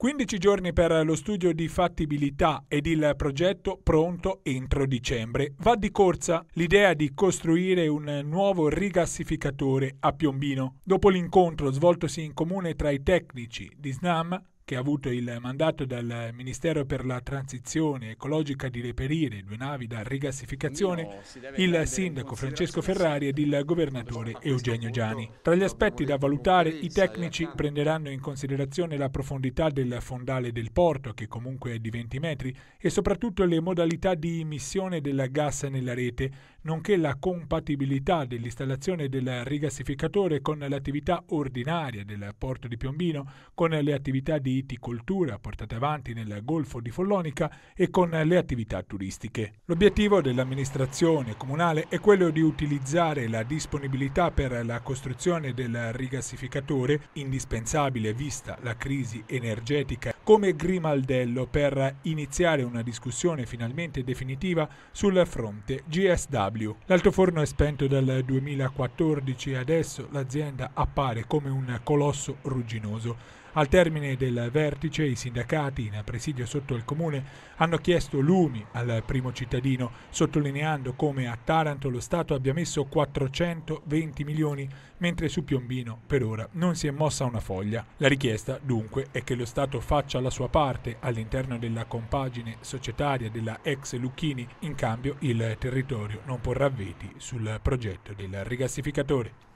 15 giorni per lo studio di fattibilità ed il progetto pronto entro dicembre. Va di corsa l'idea di costruire un nuovo rigassificatore a Piombino. Dopo l'incontro svoltosi in comune tra i tecnici di SNAM, che ha avuto il mandato dal Ministero per la Transizione Ecologica di reperire due navi da rigassificazione, il sindaco Francesco Ferrari ed il governatore Eugenio Giani. Tra gli aspetti da valutare, i tecnici prenderanno in considerazione la profondità del fondale del porto, che comunque è di 20 metri, e soprattutto le modalità di immissione del gas nella rete, nonché la compatibilità dell'installazione del rigassificatore con l'attività ordinaria del porto di Piombino, con le attività di iticoltura portate avanti nel Golfo di Follonica e con le attività turistiche. L'obiettivo dell'amministrazione comunale è quello di utilizzare la disponibilità per la costruzione del rigassificatore, indispensabile vista la crisi energetica come grimaldello per iniziare una discussione finalmente definitiva sul fronte GSW. L'alto forno è spento dal 2014 e adesso l'azienda appare come un colosso rugginoso. Al termine del vertice i sindacati in presidio sotto il comune hanno chiesto lumi al primo cittadino, sottolineando come a Taranto lo Stato abbia messo 420 milioni, mentre su Piombino per ora non si è mossa una foglia. La richiesta dunque è che lo Stato faccia la sua parte all'interno della compagine societaria della ex Lucchini, in cambio il territorio non porrà veti sul progetto del rigassificatore.